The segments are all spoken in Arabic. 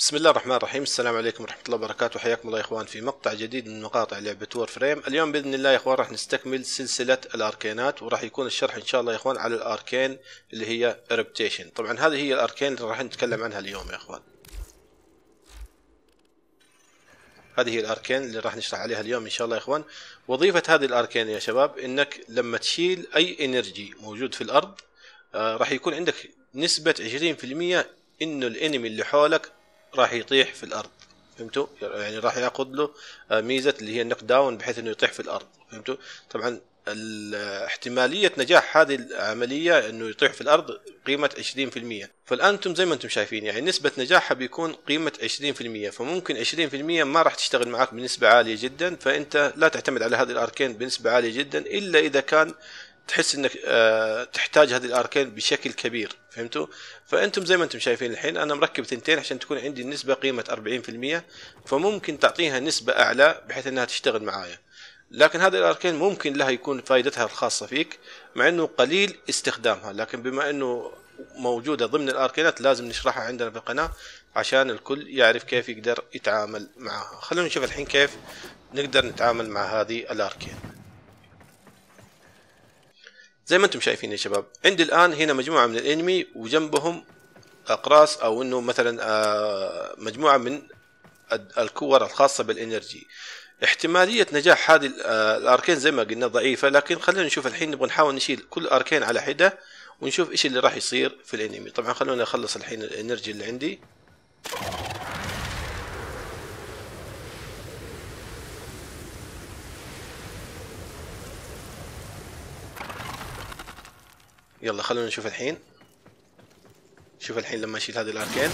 بسم الله الرحمن الرحيم السلام عليكم ورحمة الله وبركاته حياكم الله يا إخوان في مقطع جديد من مقاطع لعبة وور فريم اليوم بإذن الله يا إخوان راح نستكمل سلسلة الأركينات وراح يكون الشرح إن شاء الله يا إخوان على الأركين اللي هي ريبتيشن طبعا هذه هي الأركين اللي راح نتكلم عنها اليوم يا إخوان هذه هي الأركين اللي راح نشرح عليها اليوم إن شاء الله يا إخوان وظيفة هذه الأركين يا شباب إنك لما تشيل أي إنرجي موجود في الأرض آه راح يكون عندك نسبة 20% إنه الإنمي اللي حولك راح يطيح في الارض فهمتوا يعني راح ياخذ له آه، ميزه اللي هي النوك داون بحيث انه يطيح في الارض فهمتوا طبعا احتمالية نجاح هذه العملية انه يطيح في الارض قيمة 20% فالان انتم زي ما انتم شايفين يعني نسبة نجاحها بيكون قيمة 20% فممكن 20% ما راح تشتغل معك بنسبة عالية جدا فانت لا تعتمد على هذه الاركين بنسبة عالية جدا الا اذا كان تحس انك آه تحتاج هذه الاركين بشكل كبير فهمتوا؟ فانتم زي ما انتم شايفين الحين انا مركب ثنتين عشان تكون عندي النسبه قيمه 40% فممكن تعطيها نسبه اعلى بحيث انها تشتغل معايا. لكن هذه الاركين ممكن لها يكون فائدتها الخاصه فيك مع انه قليل استخدامها لكن بما انه موجوده ضمن الاركينات لازم نشرحها عندنا في القناه عشان الكل يعرف كيف يقدر يتعامل معها خلونا نشوف الحين كيف نقدر نتعامل مع هذه الاركين زي ما انتم شايفين يا شباب عندي الان هنا مجموعه من الانمي وجنبهم اقراص او انه مثلا آه، مجموعه من الكور الخاصه بالانرجي احتماليه نجاح هذه آه، الاركين زي ما قلنا ضعيفه لكن خلينا نشوف الحين نبغى نحاول نشيل كل اركين على حده ونشوف ايش اللي راح يصير في الانمي طبعا خلونا اخلص الحين الانرجي اللي عندي يلا خلونا نشوف الحين شوف الحين لما اشيل هذه الاركين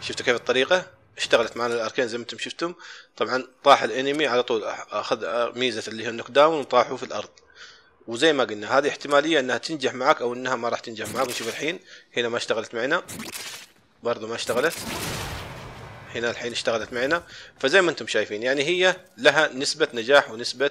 شفتوا كيف الطريقه اشتغلت معنا الاركين زي ما انتم شفتم طبعا طاح الانمي على طول اخذ ميزه اللي هي النوك داون وطاحوا في الارض وزي ما قلنا هذه احتماليه انها تنجح معك او انها ما راح تنجح معك نشوف الحين هنا ما اشتغلت معنا برضو ما اشتغلت هنا الحين اشتغلت معنا فزي ما انتم شايفين يعني هي لها نسبة نجاح ونسبة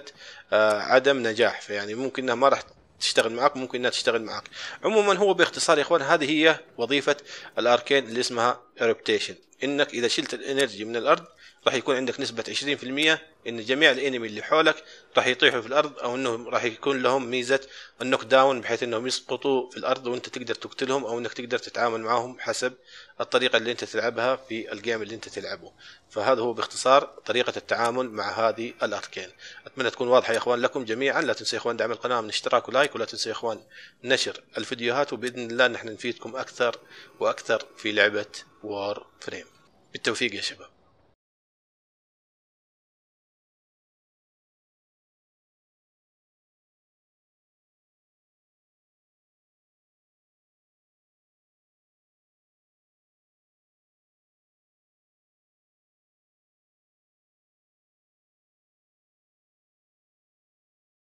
آه، عدم نجاح فيعني ممكن انها ما راح تشتغل معك ممكن انها تشتغل معك عموما هو باختصار يا اخوان هذه هي وظيفه الاركين اللي اسمها eruption انك اذا شلت الانرجي من الارض راح يكون عندك نسبة 20% ان جميع الانمي اللي حولك راح يطيحوا في الارض او انهم راح يكون لهم ميزة النوك داون بحيث انهم يسقطوا في الارض وانت تقدر تقتلهم او انك تقدر تتعامل معهم حسب الطريقة اللي انت تلعبها في الجيم اللي انت تلعبه فهذا هو باختصار طريقة التعامل مع هذه الاركين اتمنى تكون واضحة يا اخوان لكم جميعا لا تنسوا يا اخوان دعم القناة من اشتراك ولايك ولا تنسوا يا اخوان نشر الفيديوهات وباذن الله نحن نفيدكم اكثر واكثر في لعبة وور فريم بالتوفيق يا شباب